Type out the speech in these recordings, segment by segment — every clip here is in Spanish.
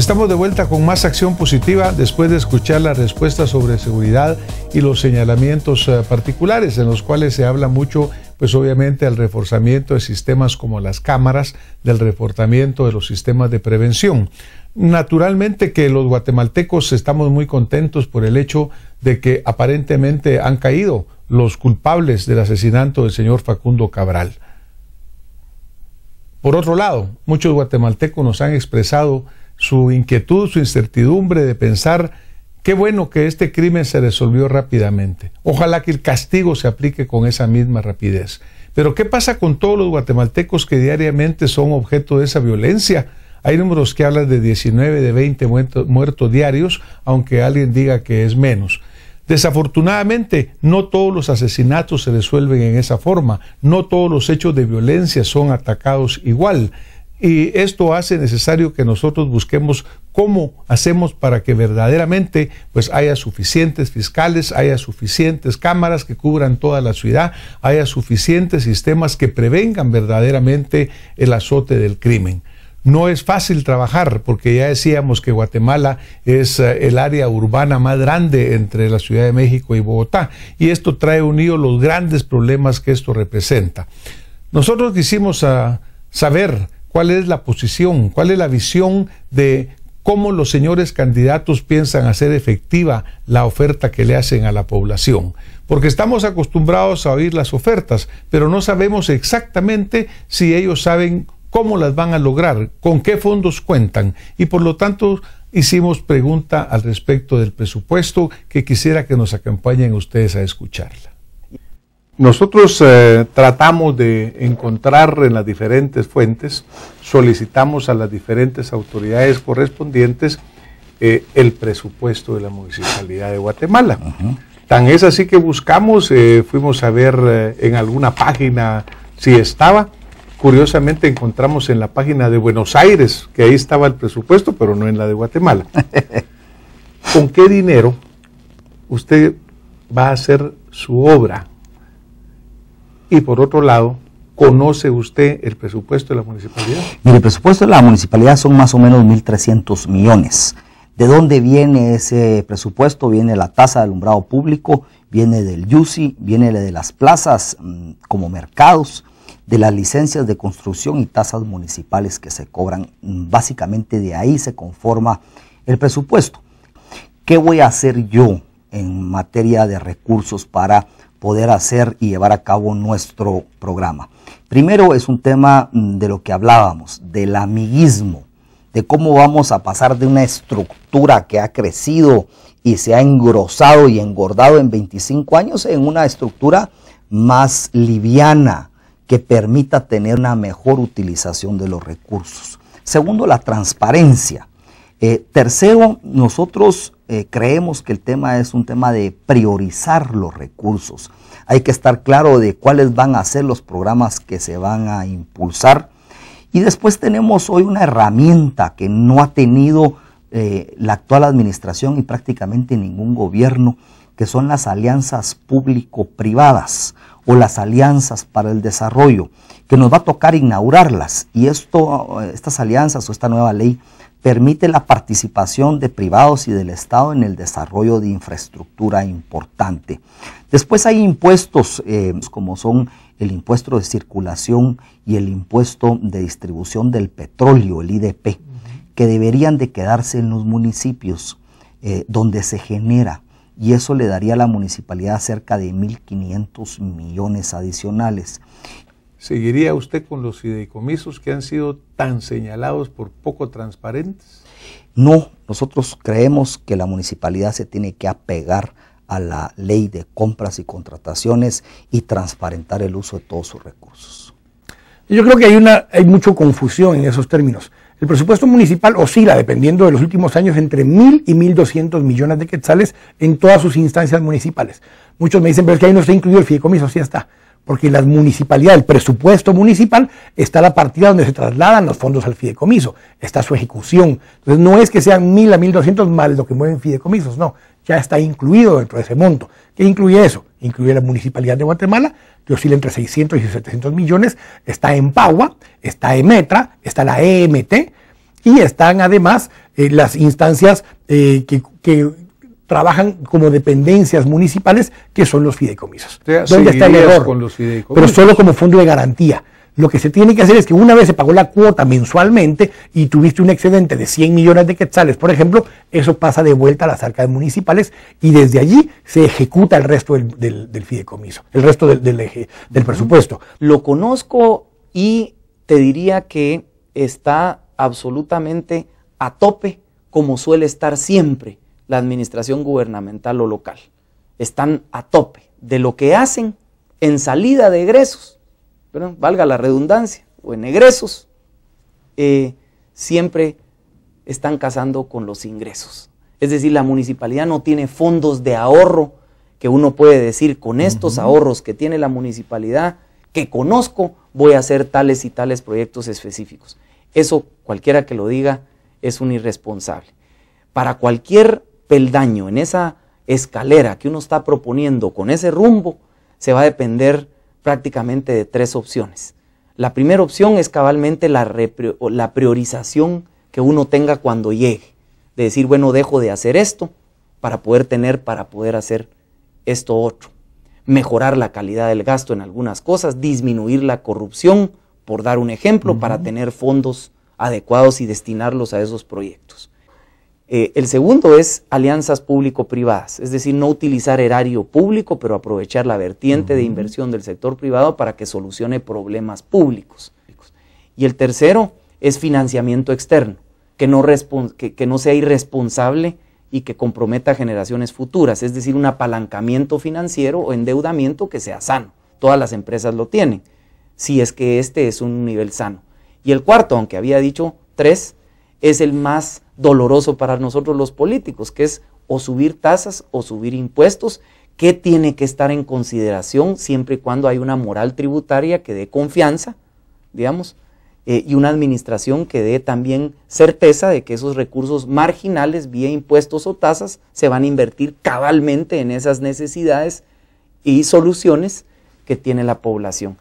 Estamos de vuelta con más acción positiva después de escuchar la respuesta sobre seguridad y los señalamientos eh, particulares en los cuales se habla mucho, pues obviamente, al reforzamiento de sistemas como las cámaras, del reforzamiento de los sistemas de prevención. Naturalmente que los guatemaltecos estamos muy contentos por el hecho de que aparentemente han caído los culpables del asesinato del señor Facundo Cabral. Por otro lado, muchos guatemaltecos nos han expresado su inquietud, su incertidumbre de pensar, qué bueno que este crimen se resolvió rápidamente. Ojalá que el castigo se aplique con esa misma rapidez. Pero ¿qué pasa con todos los guatemaltecos que diariamente son objeto de esa violencia? Hay números que hablan de 19, de 20 muertos, muertos diarios, aunque alguien diga que es menos. Desafortunadamente, no todos los asesinatos se resuelven en esa forma, no todos los hechos de violencia son atacados igual. Y esto hace necesario que nosotros busquemos cómo hacemos para que verdaderamente pues haya suficientes fiscales, haya suficientes cámaras que cubran toda la ciudad, haya suficientes sistemas que prevengan verdaderamente el azote del crimen. No es fácil trabajar porque ya decíamos que Guatemala es eh, el área urbana más grande entre la Ciudad de México y Bogotá y esto trae unido los grandes problemas que esto representa. Nosotros quisimos ah, saber cuál es la posición, cuál es la visión de cómo los señores candidatos piensan hacer efectiva la oferta que le hacen a la población. Porque estamos acostumbrados a oír las ofertas, pero no sabemos exactamente si ellos saben cómo las van a lograr, con qué fondos cuentan. Y por lo tanto, hicimos pregunta al respecto del presupuesto que quisiera que nos acompañen ustedes a escucharla. Nosotros eh, tratamos de encontrar en las diferentes fuentes, solicitamos a las diferentes autoridades correspondientes eh, el presupuesto de la Municipalidad de Guatemala. Tan es así que buscamos, eh, fuimos a ver en alguna página si estaba. Curiosamente encontramos en la página de Buenos Aires que ahí estaba el presupuesto, pero no en la de Guatemala. ¿Con qué dinero usted va a hacer su obra? Y por otro lado, ¿Conoce usted el presupuesto de la municipalidad? Mire, el presupuesto de la municipalidad son más o menos 1.300 millones. ¿De dónde viene ese presupuesto? Viene la tasa de alumbrado público, viene del YUSI, viene de las plazas mm, como mercados, de las licencias de construcción y tasas municipales que se cobran. Mm, básicamente de ahí se conforma el presupuesto. ¿Qué voy a hacer yo en materia de recursos para poder hacer y llevar a cabo nuestro programa. Primero es un tema mm, de lo que hablábamos, del amiguismo, de cómo vamos a pasar de una estructura que ha crecido y se ha engrosado y engordado en 25 años en una estructura más liviana que permita tener una mejor utilización de los recursos. Segundo, la transparencia. Eh, tercero, nosotros eh, creemos que el tema es un tema de priorizar los recursos. Hay que estar claro de cuáles van a ser los programas que se van a impulsar. Y después tenemos hoy una herramienta que no ha tenido eh, la actual administración y prácticamente ningún gobierno, que son las alianzas público-privadas o las alianzas para el desarrollo, que nos va a tocar inaugurarlas. Y esto, eh, estas alianzas o esta nueva ley permite la participación de privados y del Estado en el desarrollo de infraestructura importante. Después hay impuestos eh, como son el impuesto de circulación y el impuesto de distribución del petróleo, el IDP, que deberían de quedarse en los municipios eh, donde se genera y eso le daría a la municipalidad cerca de 1.500 millones adicionales. ¿Seguiría usted con los fideicomisos que han sido tan señalados por poco transparentes? No, nosotros creemos que la municipalidad se tiene que apegar a la ley de compras y contrataciones y transparentar el uso de todos sus recursos. Yo creo que hay, una, hay mucha confusión en esos términos. El presupuesto municipal oscila, dependiendo de los últimos años, entre mil y mil doscientos millones de quetzales en todas sus instancias municipales. Muchos me dicen, pero es que ahí no está incluido el fideicomiso, sí está porque en la municipalidad, el presupuesto municipal, está la partida donde se trasladan los fondos al fideicomiso, está su ejecución. Entonces no es que sean 1.000 a 1.200 más lo que mueven fideicomisos, no, ya está incluido dentro de ese monto. ¿Qué incluye eso? Incluye la municipalidad de Guatemala, que oscila entre 600 y 700 millones, está en Paua, está en Metra, está la EMT, y están además eh, las instancias eh, que trabajan como dependencias municipales, que son los fideicomisos. ¿Dónde está el error? Pero solo como fondo de garantía. Lo que se tiene que hacer es que una vez se pagó la cuota mensualmente y tuviste un excedente de 100 millones de quetzales, por ejemplo, eso pasa de vuelta a las arcas municipales y desde allí se ejecuta el resto del, del, fideicomiso, el resto eje, del presupuesto. Lo conozco y te diría que está absolutamente a tope como suele estar siempre la administración gubernamental o local. Están a tope de lo que hacen en salida de egresos, pero valga la redundancia, o en egresos, eh, siempre están casando con los ingresos. Es decir, la municipalidad no tiene fondos de ahorro que uno puede decir, con estos ahorros que tiene la municipalidad, que conozco, voy a hacer tales y tales proyectos específicos. Eso, cualquiera que lo diga, es un irresponsable. Para cualquier peldaño, en esa escalera que uno está proponiendo con ese rumbo, se va a depender prácticamente de tres opciones. La primera opción es cabalmente la, priorización que uno tenga cuando llegue, de decir, bueno, dejo de hacer esto para poder tener, para poder hacer esto otro. Mejorar la calidad del gasto en algunas cosas, disminuir la corrupción, por dar un ejemplo, para tener fondos adecuados y destinarlos a esos proyectos. Eh, el segundo es alianzas público-privadas, es decir, no utilizar erario público, pero aprovechar la vertiente de inversión del sector privado para que solucione problemas públicos. Y el tercero es financiamiento externo, que no, que no sea irresponsable y que comprometa generaciones futuras, es decir, un apalancamiento financiero o endeudamiento que sea sano. Todas las empresas lo tienen, si es que este es un nivel sano. Y el cuarto, aunque había dicho tres, es el más doloroso para nosotros los políticos, que es o subir tasas o subir impuestos, que tiene que estar en consideración siempre y cuando hay una moral tributaria que dé confianza, digamos, eh, y una administración que dé también certeza de que esos recursos marginales, vía impuestos o tasas, se van a invertir cabalmente en esas necesidades y soluciones que tiene la población.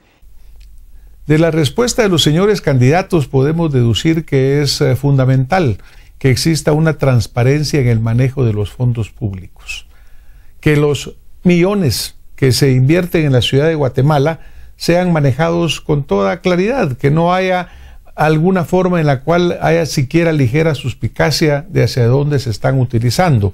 De la respuesta de los señores candidatos podemos deducir que es eh, fundamental que exista una transparencia en el manejo de los fondos públicos, que los millones que se invierten en la ciudad de Guatemala sean manejados con toda claridad, que no haya alguna forma en la cual haya siquiera ligera suspicacia de hacia dónde se están utilizando.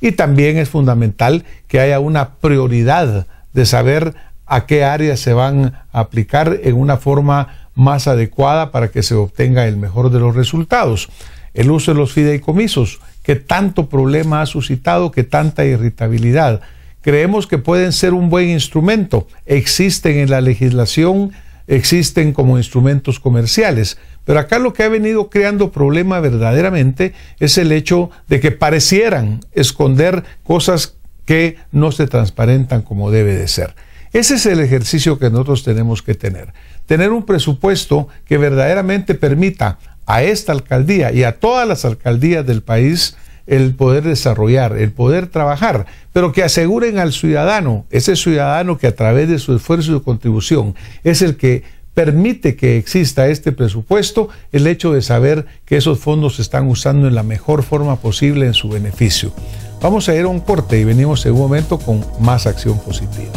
Y también es fundamental que haya una prioridad de saber a qué áreas se van a aplicar en una forma más adecuada para que se obtenga el mejor de los resultados el uso de los fideicomisos, que tanto problema ha suscitado, que tanta irritabilidad. Creemos que pueden ser un buen instrumento, existen en la legislación, existen como instrumentos comerciales, pero acá lo que ha venido creando problema verdaderamente es el hecho de que parecieran esconder cosas que no se transparentan como debe de ser. Ese es el ejercicio que nosotros tenemos que tener tener un presupuesto que verdaderamente permita a esta alcaldía y a todas las alcaldías del país el poder desarrollar, el poder trabajar, pero que aseguren al ciudadano, ese ciudadano que a través de su esfuerzo y su contribución es el que permite que exista este presupuesto, el hecho de saber que esos fondos se están usando en la mejor forma posible en su beneficio. Vamos a ir a un corte y venimos en un momento con más acción positiva.